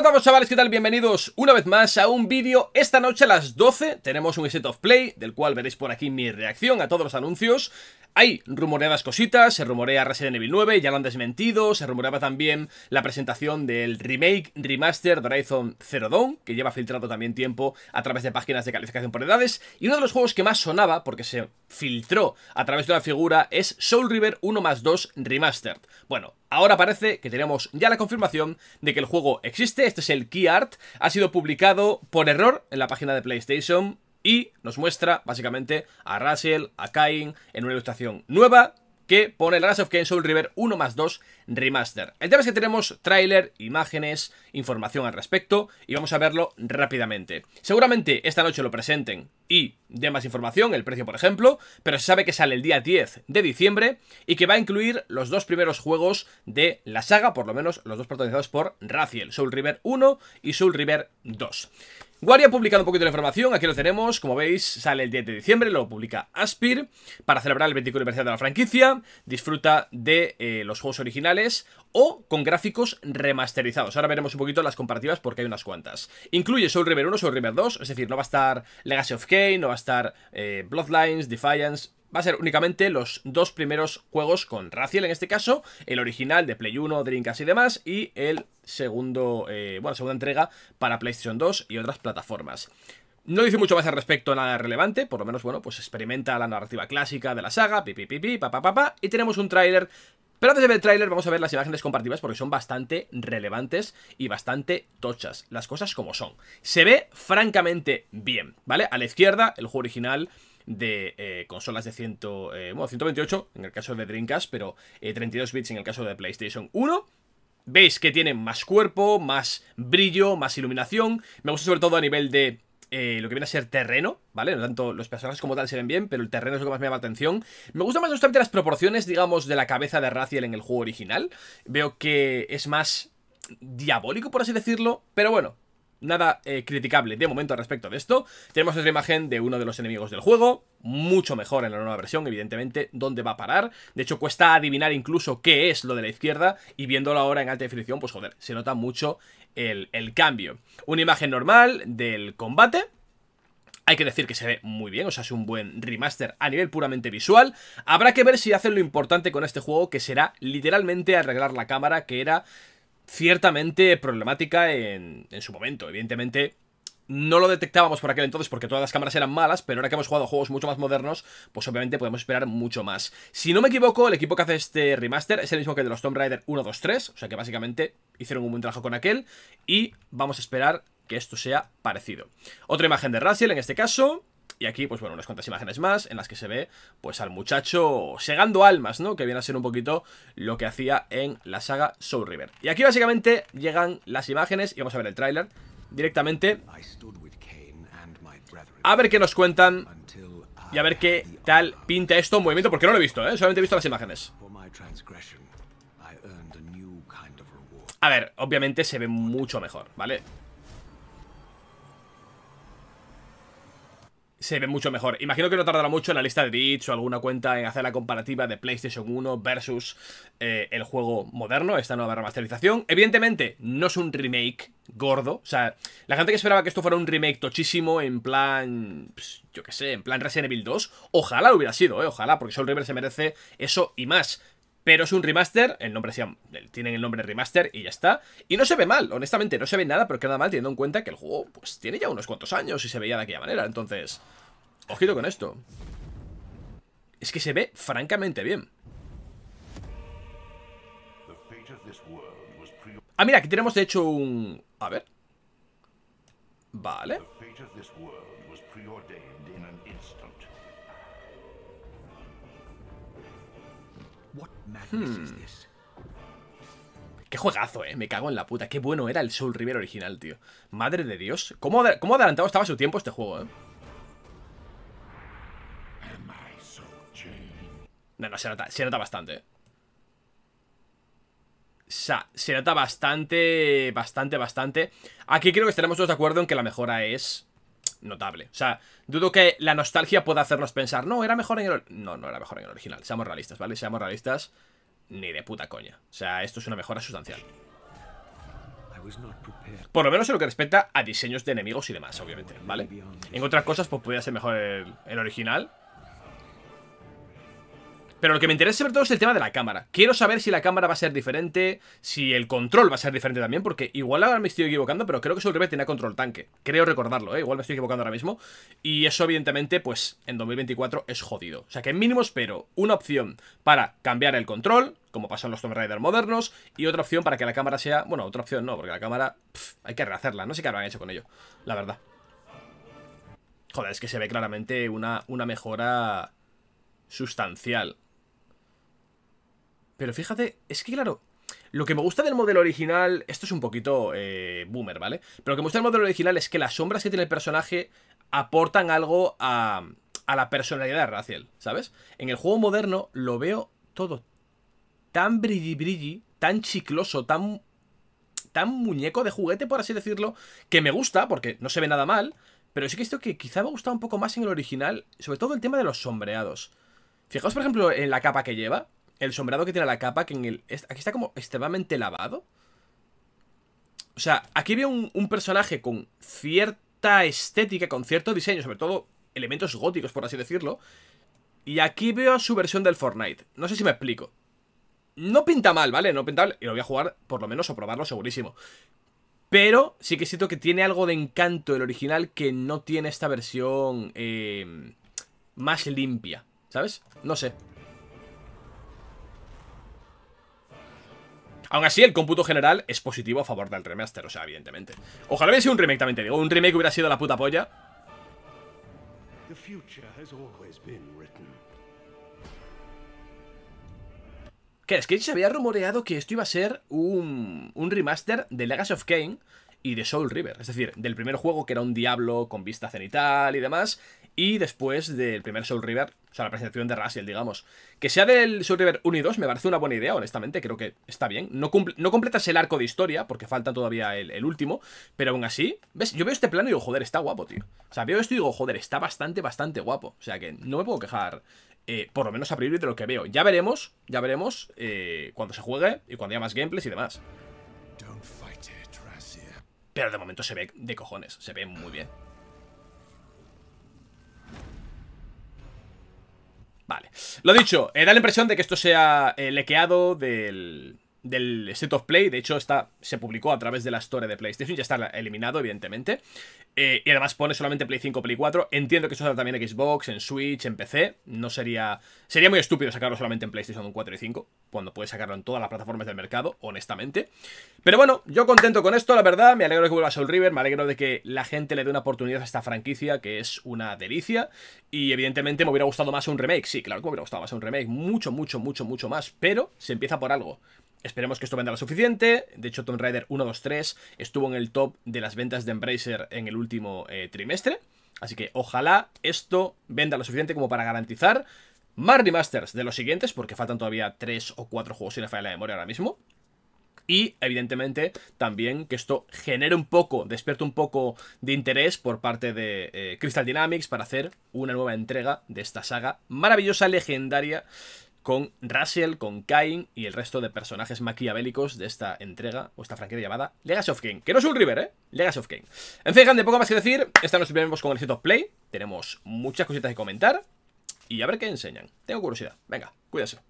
¡Hola chavales, ¿qué tal? Bienvenidos una vez más a un vídeo Esta noche a las 12 tenemos un set of play Del cual veréis por aquí mi reacción a todos los anuncios hay rumoreadas cositas, se rumorea Resident Evil 9, ya lo han desmentido, se rumoreaba también la presentación del remake, remaster de Horizon Zero Dawn, que lleva filtrado también tiempo a través de páginas de calificación por edades, y uno de los juegos que más sonaba, porque se filtró a través de una figura, es Soul River 1 más 2 Remastered. Bueno, Ahora parece que tenemos ya la confirmación de que el juego existe, este es el Key Art, ha sido publicado por error en la página de PlayStation y nos muestra básicamente a Russell, a Kain, en una ilustración nueva que pone el Rise of Kane Soul River 1 más 2 Remaster. El tema es que tenemos tráiler, imágenes, información al respecto y vamos a verlo rápidamente. Seguramente esta noche lo presenten y de más información, el precio por ejemplo, pero se sabe que sale el día 10 de diciembre y que va a incluir los dos primeros juegos de la saga, por lo menos los dos protagonizados por Raziel, Soul River 1 y Soul River 2. Guardia ha publicado un poquito de información, aquí lo tenemos, como veis sale el 10 de diciembre, lo publica Aspir para celebrar el 25 aniversario de la franquicia, disfruta de eh, los juegos originales o con gráficos remasterizados. Ahora veremos un poquito las comparativas porque hay unas cuantas. Incluye Soul River 1, Soul River 2, es decir, no va a estar Legacy of Kane, no va a estar eh, Bloodlines, Defiance, va a ser únicamente los dos primeros juegos con Raziel en este caso, el original de Play 1, Drinkas y demás, y el segundo, eh, bueno, segunda entrega para PlayStation 2 y otras plataformas. No dice mucho más al respecto, nada relevante, por lo menos, bueno, pues experimenta la narrativa clásica de la saga, pipi, pipi, papá, pa, y tenemos un tráiler pero antes de ver el tráiler vamos a ver las imágenes compartidas porque son bastante relevantes y bastante tochas, las cosas como son. Se ve francamente bien, ¿vale? A la izquierda el juego original de eh, consolas de 100, 128 eh, en el caso de Dreamcast, pero 32 eh, bits en el caso de PlayStation 1. Veis que tiene más cuerpo, más brillo, más iluminación. Me gusta sobre todo a nivel de eh, lo que viene a ser terreno, ¿vale? No tanto los personajes como tal se ven bien, pero el terreno es lo que más me llama la atención. Me gustan más justamente las proporciones, digamos, de la cabeza de Raziel en el juego original. Veo que es más diabólico, por así decirlo, pero bueno, nada eh, criticable de momento al respecto de esto. Tenemos otra imagen de uno de los enemigos del juego, mucho mejor en la nueva versión, evidentemente, dónde va a parar. De hecho, cuesta adivinar incluso qué es lo de la izquierda y viéndolo ahora en alta definición, pues joder, se nota mucho el, el cambio. Una imagen normal del combate, hay que decir que se ve muy bien, o sea, es un buen remaster a nivel puramente visual. Habrá que ver si hacen lo importante con este juego, que será literalmente arreglar la cámara, que era ciertamente problemática en, su momento. Evidentemente, no lo detectábamos por aquel entonces porque todas las cámaras eran malas, pero ahora que hemos jugado juegos mucho más modernos, pues obviamente podemos esperar mucho más. Si no me equivoco, el equipo que hace este remaster es el mismo que el de los Tomb Raider 1, 2, 3, o sea que básicamente hicieron un buen trabajo con aquel, y vamos a esperar que esto sea parecido. Otra imagen de Russell en este caso, y aquí, pues bueno, unas cuantas imágenes más en las que se ve, pues al muchacho segando almas, ¿no? Que viene a ser un poquito lo que hacía en la saga Soul River. Y aquí básicamente llegan las imágenes, y vamos a ver el tráiler directamente. A ver qué nos cuentan y a ver qué tal pinta esto en movimiento, porque no lo he visto, ¿eh? Solamente he visto las imágenes. A ver, obviamente se ve mucho mejor, ¿vale? se ve mucho mejor. Imagino que no tardará mucho en la lista de Twitch o alguna cuenta en hacer la comparativa de PlayStation 1 versus eh, el juego moderno, esta nueva remasterización. Evidentemente, no es un remake gordo. O sea, la gente que esperaba que esto fuera un remake tochísimo en plan... Pues, yo qué sé, en plan Resident Evil 2. Ojalá lo hubiera sido, ¿eh? Ojalá, porque Soul River se merece eso y más pero es un remaster, el nombre decía tienen el nombre remaster y ya está. Y no se ve mal, honestamente, no se ve nada, pero queda mal teniendo en cuenta que el juego pues tiene ya unos cuantos años y se veía de aquella manera, entonces, ojito con esto. Es que se ve francamente bien. Ah, mira, aquí tenemos de hecho un... A ver. Vale. Hmm. Qué juegazo, eh. Me cago en la puta. Qué bueno era el Soul River original, tío. Madre de Dios. ¿Cómo, cómo adelantado estaba su tiempo este juego, eh? No, no, se nota, se nota bastante. O sea, se nota bastante, bastante, bastante. Aquí creo que estaremos todos de acuerdo en que la mejora es notable. O sea, dudo que la nostalgia pueda hacernos pensar, no, era mejor en el... No, no era mejor en el original. Seamos realistas, ¿vale? Seamos realistas ni de puta coña. O sea, esto es una mejora sustancial. Por lo menos en lo que respecta a diseños de enemigos y demás, obviamente, ¿vale? En otras cosas, pues podría ser mejor el, el original, pero lo que me interesa sobre todo es el tema de la cámara. Quiero saber si la cámara va a ser diferente, si el control va a ser diferente también, porque igual ahora me estoy equivocando, pero creo que Soul River tenía control tanque. Creo recordarlo, ¿eh? igual me estoy equivocando ahora mismo. Y eso, evidentemente, pues en 2024 es jodido. O sea que mínimo espero una opción para cambiar el control, como pasan en los Tomb Raider modernos, y otra opción para que la cámara sea... Bueno, otra opción no, porque la cámara hay que rehacerla. No sé qué habrán hecho con ello, la verdad. Joder, es que se ve claramente una, una mejora sustancial. Pero fíjate, es que claro, lo que me gusta del modelo original, esto es un poquito eh, boomer, ¿vale? Pero lo que me gusta del modelo original es que las sombras que tiene el personaje aportan algo a, a la personalidad de Raziel, ¿sabes? En el juego moderno lo veo todo tan brilli brilli, tan chicloso, tan tan muñeco de juguete, por así decirlo, que me gusta, porque no se ve nada mal, pero sí que esto que quizá me gustado un poco más en el original, sobre todo el tema de los sombreados. Fijaos, por ejemplo, en la capa que lleva, el sombrado que tiene la capa, que en el. Aquí está como extremadamente lavado. O sea, aquí veo un, personaje con cierta estética, con cierto diseño, sobre todo elementos góticos, por así decirlo. Y aquí veo su versión del Fortnite. No sé si me explico. No pinta mal, ¿vale? No pinta mal. Y lo voy a jugar por lo menos o probarlo segurísimo. Pero sí que siento que tiene algo de encanto el original que no tiene esta versión eh, más limpia. ¿Sabes? No sé. Aún así, el cómputo general es positivo a favor del remaster, o sea, evidentemente. Ojalá hubiese sido un remake, también te digo. Un remake hubiera sido la puta polla. Que es que se había rumoreado que esto iba a ser un, un remaster de Legacy of Kane y de Soul River. Es decir, del primer juego que era un diablo con vista cenital y demás, y después del primer Soul River, o sea, la presentación de Russell, digamos. Que sea del Soul River 1 y 2 me parece una buena idea, honestamente, creo que está bien. No, cumple, no completas el arco de historia, porque falta todavía el, último, pero aún así, ¿ves? Yo veo este plano y digo, joder, está guapo, tío. O sea, veo esto y digo, joder, está bastante, bastante guapo. O sea, que no me puedo quejar, eh, por lo menos a priori, de lo que veo. Ya veremos, ya veremos eh, cuando se juegue y cuando haya más gameplays y demás. Pero de momento se ve de cojones, se ve muy bien. Vale. Lo dicho, eh, da la impresión de que esto sea eh, lequeado del del Set of Play. De hecho, está, se publicó a través de la Store de PlayStation. Ya está eliminado, evidentemente. Eh, y además pone solamente Play 5, Play 4. Entiendo que eso también en Xbox, en Switch, en PC. No sería... Sería muy estúpido sacarlo solamente en PlayStation 4 y 5. Cuando puedes sacarlo en todas las plataformas del mercado, honestamente. Pero bueno, yo contento con esto, la verdad. Me alegro de que vuelva Soul River. Me alegro de que la gente le dé una oportunidad a esta franquicia, que es una delicia. Y evidentemente me hubiera gustado más un remake. Sí, claro que me hubiera gustado más un remake. Mucho, mucho, mucho, mucho más. Pero se empieza por algo. Esperemos que esto venda lo suficiente. De hecho, Tomb Raider 1, 2, 3 estuvo en el top de las ventas de Embracer en el último eh, trimestre. Así que ojalá esto venda lo suficiente como para garantizar más remasters de los siguientes, porque faltan todavía 3 o 4 juegos sin falla de memoria ahora mismo. Y evidentemente también que esto genere un poco, despierte un poco de interés por parte de eh, Crystal Dynamics para hacer una nueva entrega de esta saga maravillosa, legendaria, con Russell, con Kain y el resto de personajes maquiavélicos de esta entrega o esta franquicia llamada Legacy of King. Que no es un River, ¿eh? Legacy of King. En fin, de poco más que decir. Esta nos vemos con el of Play. Tenemos muchas cositas que comentar. Y a ver qué enseñan. Tengo curiosidad. Venga, cuídense.